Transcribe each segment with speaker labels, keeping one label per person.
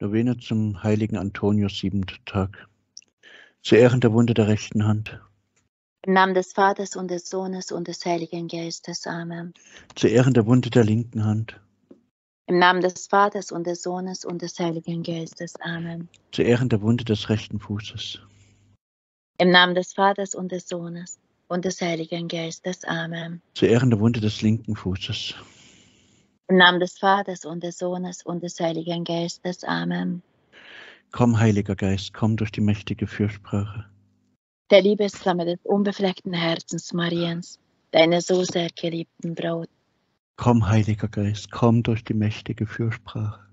Speaker 1: Novene zum heiligen Antonius, siebenter Tag. Zu Ehren der Wunde der rechten Hand.
Speaker 2: Im Namen des Vaters und des Sohnes und des Heiligen Geistes. Amen.
Speaker 1: Zu Ehren der Wunde der linken Hand.
Speaker 2: Im Namen des Vaters und des Sohnes und des Heiligen Geistes. Amen.
Speaker 1: Zu Ehren der Wunde des rechten Fußes.
Speaker 2: Im Namen des Vaters und des Sohnes und des Heiligen Geistes. Amen.
Speaker 1: Zu Ehren der Wunde des linken Fußes.
Speaker 2: Im Namen des Vaters und des Sohnes und des Heiligen Geistes. Amen.
Speaker 1: Komm, Heiliger Geist, komm durch die mächtige Fürsprache.
Speaker 2: Der Liebesflamme des unbefleckten Herzens Mariens, deiner so sehr geliebten Braut.
Speaker 1: Komm, Heiliger Geist, komm durch die mächtige Fürsprache.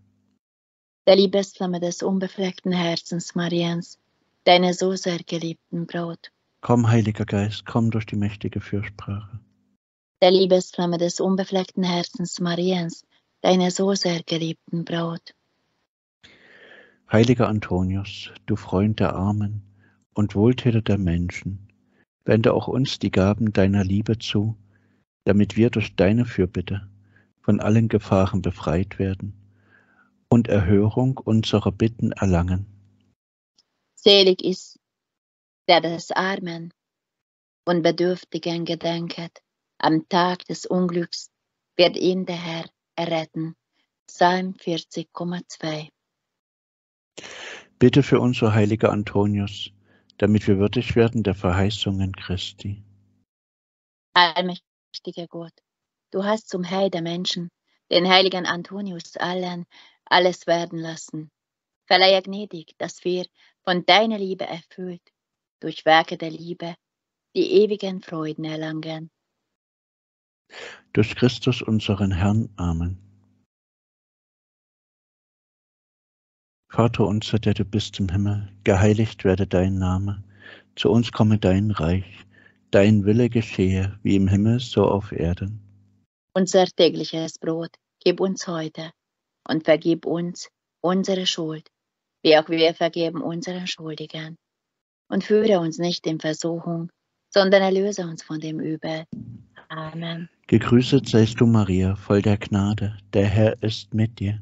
Speaker 2: Der Liebesflamme des unbefleckten Herzens Mariens, deiner so sehr geliebten Braut.
Speaker 1: Komm, Heiliger Geist, komm durch die mächtige Fürsprache
Speaker 2: der Liebesflamme des unbefleckten Herzens Mariens, deiner so sehr geliebten
Speaker 1: Braut. Heiliger Antonius, du Freund der Armen und Wohltäter der Menschen, wende auch uns die Gaben deiner Liebe zu, damit wir durch deine Fürbitte von allen Gefahren befreit werden und Erhörung unserer Bitten erlangen.
Speaker 2: Selig ist, der des Armen und Bedürftigen gedenket am Tag des Unglücks wird ihn der Herr erretten. Psalm 40,2
Speaker 1: Bitte für uns, o heiliger Antonius, damit wir würdig werden der Verheißungen Christi.
Speaker 2: Allmächtiger Gott, du hast zum Heil der Menschen, den heiligen Antonius allen, alles werden lassen. Verleihe gnädig, dass wir von deiner Liebe erfüllt durch Werke der Liebe die ewigen Freuden erlangen
Speaker 1: durch Christus unseren Herrn. Amen. Vater unser, der du bist im Himmel, geheiligt werde dein Name. Zu uns komme dein Reich. Dein Wille geschehe, wie im Himmel, so auf Erden.
Speaker 2: Unser tägliches Brot gib uns heute und vergib uns unsere Schuld, wie auch wir vergeben unseren Schuldigen. Und führe uns nicht in Versuchung, sondern erlöse uns von dem Übel. Amen.
Speaker 1: Gegrüßet seist du, Maria, voll der Gnade, der Herr ist mit dir.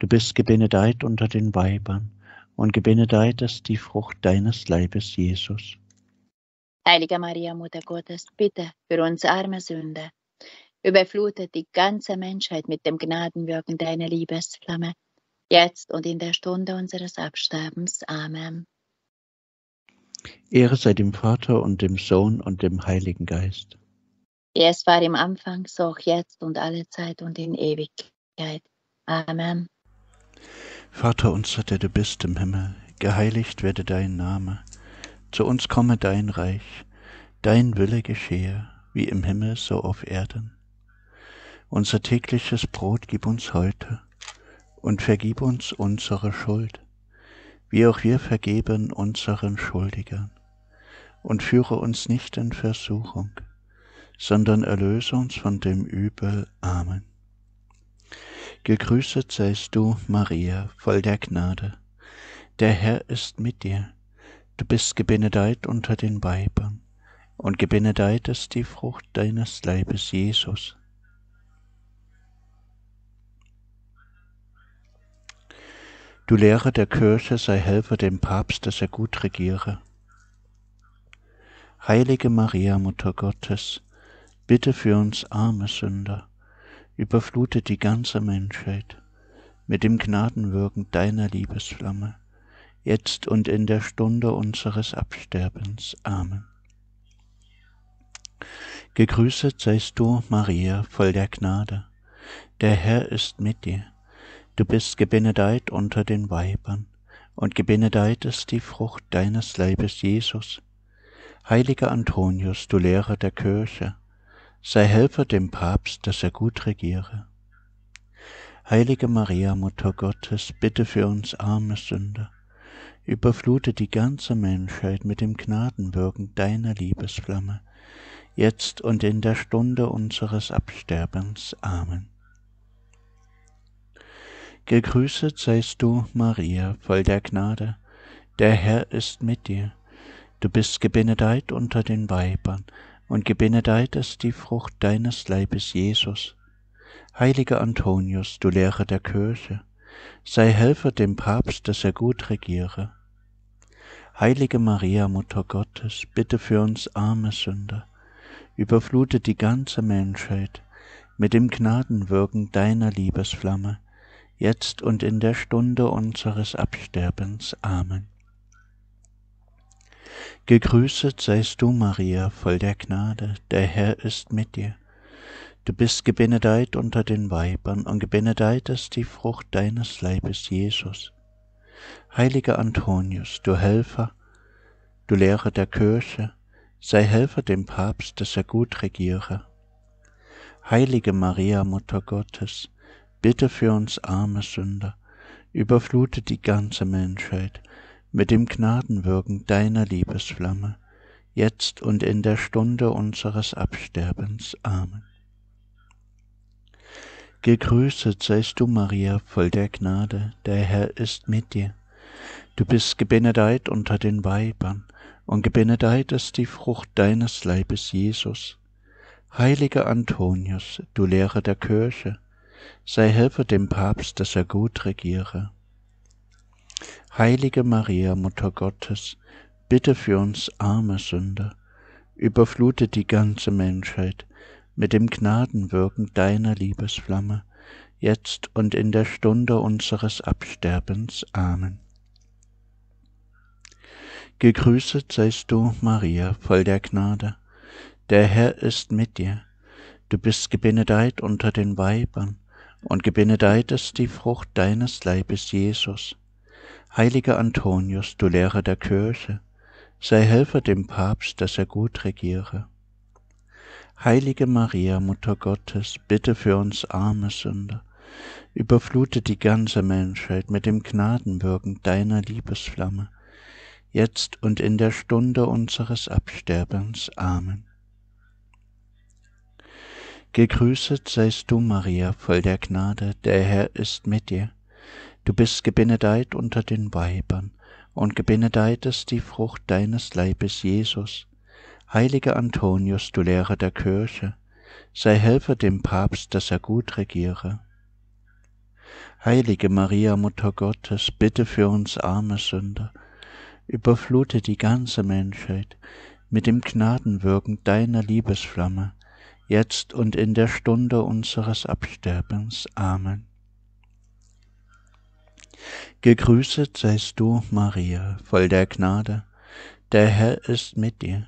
Speaker 1: Du bist gebenedeit unter den Weibern, und gebenedeit ist die Frucht deines Leibes, Jesus.
Speaker 2: Heilige Maria, Mutter Gottes, bitte für uns arme Sünder. Überflutet die ganze Menschheit mit dem Gnadenwirken deiner Liebesflamme, jetzt und in der Stunde unseres Absterbens. Amen.
Speaker 1: Ehre sei dem Vater und dem Sohn und dem Heiligen Geist
Speaker 2: wie es war im Anfang, so auch jetzt und alle Zeit und in Ewigkeit. Amen.
Speaker 1: Vater unser, der du bist im Himmel, geheiligt werde dein Name. Zu uns komme dein Reich, dein Wille geschehe, wie im Himmel so auf Erden. Unser tägliches Brot gib uns heute und vergib uns unsere Schuld, wie auch wir vergeben unseren Schuldigern. Und führe uns nicht in Versuchung, sondern erlöse uns von dem Übel. Amen. Gegrüßet seist du, Maria, voll der Gnade. Der Herr ist mit dir. Du bist gebenedeit unter den Weibern, und gebenedeit ist die Frucht deines Leibes, Jesus. Du Lehrer der Kirche, sei Helfer dem Papst, dass er gut regiere. Heilige Maria, Mutter Gottes, Bitte für uns arme Sünder, überflute die ganze Menschheit mit dem Gnadenwirken deiner Liebesflamme, jetzt und in der Stunde unseres Absterbens. Amen. Gegrüßet seist du, Maria, voll der Gnade. Der Herr ist mit dir. Du bist gebenedeit unter den Weibern, und gebenedeit ist die Frucht deines Leibes, Jesus. Heiliger Antonius, du Lehrer der Kirche, sei Helfer dem Papst, dass er gut regiere. Heilige Maria, Mutter Gottes, bitte für uns arme Sünder, überflute die ganze Menschheit mit dem Gnadenwirken deiner Liebesflamme, jetzt und in der Stunde unseres Absterbens. Amen. Gegrüßet seist du, Maria, voll der Gnade, der Herr ist mit dir. Du bist gebenedeit unter den Weibern, und gebenedeit ist die Frucht deines Leibes, Jesus. Heiliger Antonius, du Lehrer der Kirche, sei Helfer dem Papst, dass er gut regiere. Heilige Maria, Mutter Gottes, bitte für uns arme Sünder, überflute die ganze Menschheit mit dem Gnadenwirken deiner Liebesflamme, jetzt und in der Stunde unseres Absterbens. Amen. Gegrüßet seist du, Maria, voll der Gnade, der Herr ist mit dir. Du bist gebenedeit unter den Weibern, und gebenedeit ist die Frucht deines Leibes, Jesus. Heiliger Antonius, du Helfer, du Lehrer der Kirche, sei Helfer dem Papst, dass er gut regiere. Heilige Maria, Mutter Gottes, bitte für uns arme Sünder, überflute die ganze Menschheit mit dem Gnadenwirken deiner Liebesflamme, jetzt und in der Stunde unseres Absterbens. Amen. Gegrüßet seist du, Maria, voll der Gnade, der Herr ist mit dir. Du bist gebenedeit unter den Weibern, und gebenedeit ist die Frucht deines Leibes, Jesus. Heiliger Antonius, du Lehrer der Kirche, sei Helfer dem Papst, dass er gut regiere Heilige Maria, Mutter Gottes, bitte für uns arme Sünder, überflutet die ganze Menschheit mit dem Gnadenwirken deiner Liebesflamme, jetzt und in der Stunde unseres Absterbens. Amen. Gegrüßet seist du, Maria, voll der Gnade. Der Herr ist mit dir. Du bist gebenedeit unter den Weibern, und gebenedeit ist die Frucht deines Leibes, Jesus heiliger antonius du lehrer der kirche sei helfer dem papst dass er gut regiere heilige maria mutter gottes bitte für uns arme sünder überflute die ganze menschheit mit dem gnadenwirken deiner liebesflamme jetzt und in der stunde unseres absterbens amen gegrüßet seist du maria voll der gnade der herr ist mit dir Du bist gebenedeit unter den Weibern, und gebenedeit ist die Frucht deines Leibes, Jesus. Heiliger Antonius, du Lehrer der Kirche, sei Helfer dem Papst, dass er gut regiere. Heilige Maria, Mutter Gottes, bitte für uns arme Sünder, überflute die ganze Menschheit mit dem Gnadenwirken deiner Liebesflamme, jetzt und in der Stunde unseres Absterbens. Amen. Gegrüßet seist du, Maria, voll der Gnade, der Herr ist mit dir.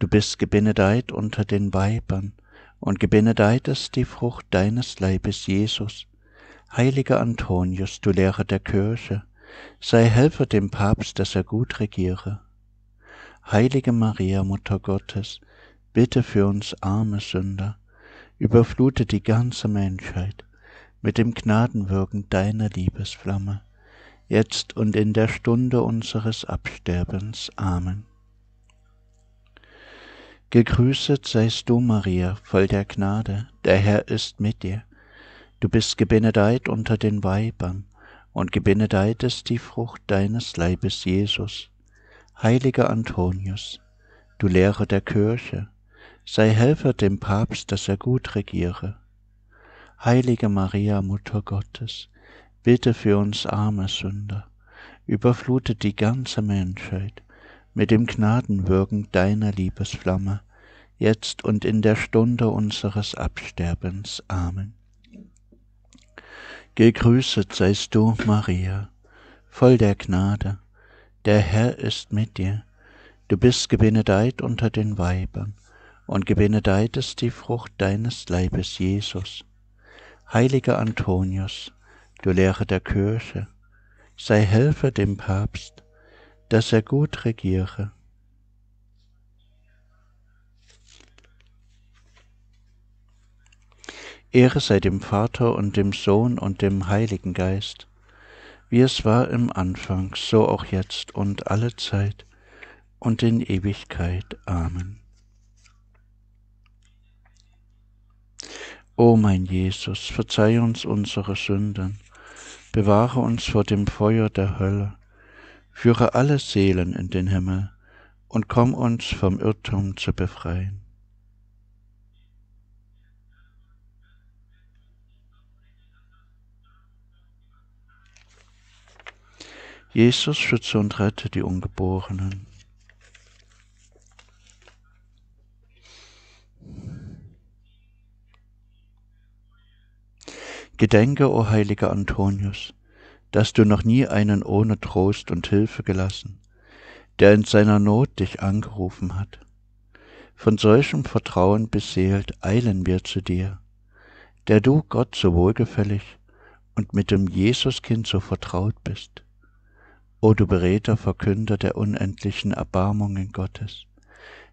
Speaker 1: Du bist gebenedeit unter den Weibern, und gebenedeit ist die Frucht deines Leibes, Jesus. Heiliger Antonius, du Lehrer der Kirche, sei Helfer dem Papst, dass er gut regiere. Heilige Maria, Mutter Gottes, bitte für uns arme Sünder, überflute die ganze Menschheit mit dem Gnadenwirken deiner Liebesflamme, jetzt und in der Stunde unseres Absterbens. Amen. Gegrüßet seist du, Maria, voll der Gnade, der Herr ist mit dir. Du bist gebenedeit unter den Weibern, und gebenedeit ist die Frucht deines Leibes, Jesus. Heiliger Antonius, du Lehrer der Kirche, sei Helfer dem Papst, dass er gut regiere Heilige Maria, Mutter Gottes, bitte für uns arme Sünder, überflutet die ganze Menschheit mit dem Gnadenwürgen deiner Liebesflamme, jetzt und in der Stunde unseres Absterbens. Amen. Gegrüßet seist du, Maria, voll der Gnade, der Herr ist mit dir. Du bist gebenedeit unter den Weibern, und gebenedeit ist die Frucht deines Leibes, Jesus. Heiliger Antonius, du Lehrer der Kirche, sei Helfer dem Papst, dass er gut regiere. Ehre sei dem Vater und dem Sohn und dem Heiligen Geist, wie es war im Anfang, so auch jetzt und alle Zeit und in Ewigkeit. Amen. O mein Jesus, verzeih uns unsere Sünden, bewahre uns vor dem Feuer der Hölle, führe alle Seelen in den Himmel und komm uns vom Irrtum zu befreien. Jesus, schütze und rette die Ungeborenen. Gedenke, o heiliger Antonius, dass du noch nie einen ohne Trost und Hilfe gelassen, der in seiner Not dich angerufen hat. Von solchem Vertrauen beseelt eilen wir zu dir, der du Gott so wohlgefällig und mit dem Jesuskind so vertraut bist. O du Beredter, Verkünder der unendlichen Erbarmungen Gottes,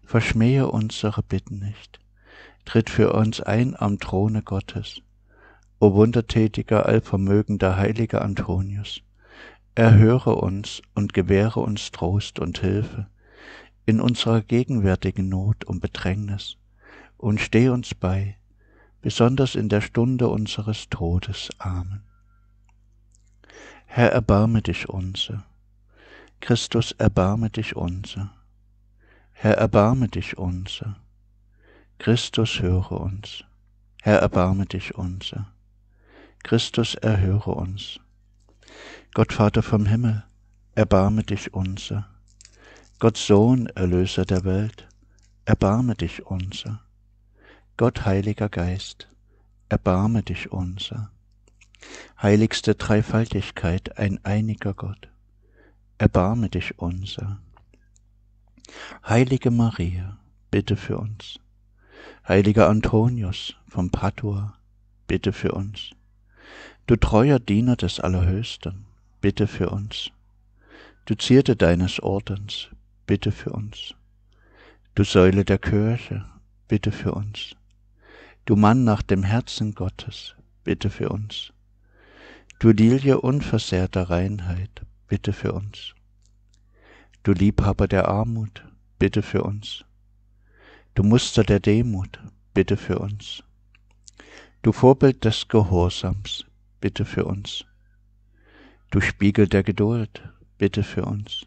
Speaker 1: verschmähe unsere Bitten nicht, tritt für uns ein am Throne Gottes O wundertätiger, allvermögender, heiliger Antonius, erhöre uns und gewähre uns Trost und Hilfe in unserer gegenwärtigen Not und Bedrängnis und steh uns bei, besonders in der Stunde unseres Todes. Amen. Herr, erbarme dich unser. Christus, erbarme dich unser. Herr, erbarme dich unser. Christus, höre uns. Herr, erbarme dich unser. Christus, erhöre uns. Gott Vater vom Himmel, erbarme dich unser. Gott Sohn, Erlöser der Welt, erbarme dich unser. Gott Heiliger Geist, erbarme dich unser. Heiligste Dreifaltigkeit, ein einiger Gott, erbarme dich unser. Heilige Maria, bitte für uns. Heiliger Antonius von Padua, bitte für uns. Du treuer Diener des Allerhöchsten, bitte für uns. Du Zierte deines Ordens, bitte für uns. Du Säule der Kirche, bitte für uns. Du Mann nach dem Herzen Gottes, bitte für uns. Du Lilie unversehrter Reinheit, bitte für uns. Du Liebhaber der Armut, bitte für uns. Du Muster der Demut, bitte für uns. Du Vorbild des Gehorsams, bitte für uns. Du Spiegel der Geduld, bitte für uns.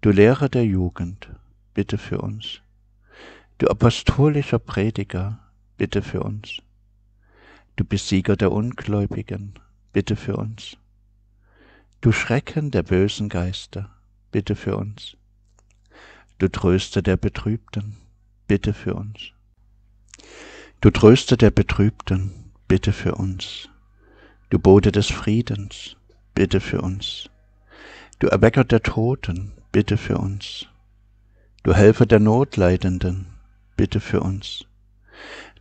Speaker 1: Du Lehrer der Jugend, bitte für uns. Du apostolischer Prediger, bitte für uns. Du Besieger der Ungläubigen, bitte für uns. Du Schrecken der bösen Geister, bitte für uns. Du Tröster der Betrübten, bitte für uns. Du Tröster der Betrübten, bitte für uns. Gebote des Friedens, bitte für uns. Du Erwecker der Toten, bitte für uns. Du Helfer der Notleidenden, bitte für uns.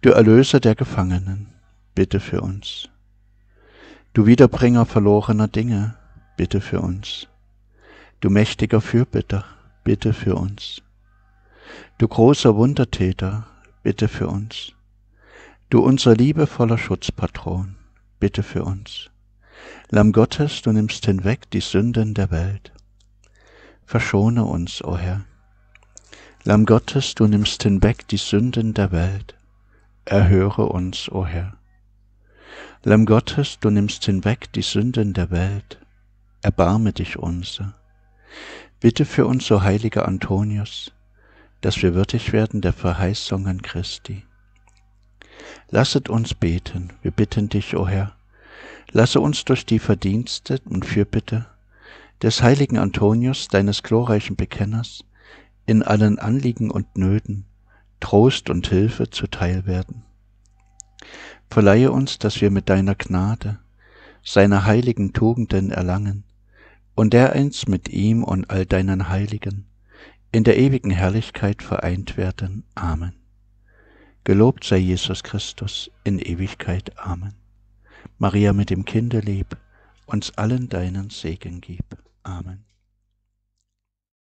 Speaker 1: Du Erlöser der Gefangenen, bitte für uns. Du Wiederbringer verlorener Dinge, bitte für uns. Du mächtiger Fürbitter, bitte für uns. Du großer Wundertäter, bitte für uns. Du unser liebevoller Schutzpatron, bitte für uns. Lamm Gottes, du nimmst hinweg die Sünden der Welt. Verschone uns, o oh Herr. Lamm Gottes, du nimmst hinweg die Sünden der Welt. Erhöre uns, o oh Herr. Lamm Gottes, du nimmst hinweg die Sünden der Welt. Erbarme dich unser. Bitte für uns, o oh heiliger Antonius, dass wir würdig werden der Verheißungen Christi. Lasset uns beten, wir bitten dich, o Herr. Lasse uns durch die Verdienste und Fürbitte des heiligen Antonius, deines glorreichen Bekenners, in allen Anliegen und Nöten Trost und Hilfe zuteil werden. Verleihe uns, dass wir mit deiner Gnade seine heiligen Tugenden erlangen und dereinst mit ihm und all deinen Heiligen in der ewigen Herrlichkeit vereint werden. Amen. Gelobt sei Jesus Christus in Ewigkeit. Amen. Maria mit dem Kinderlieb, uns allen deinen Segen gib. Amen.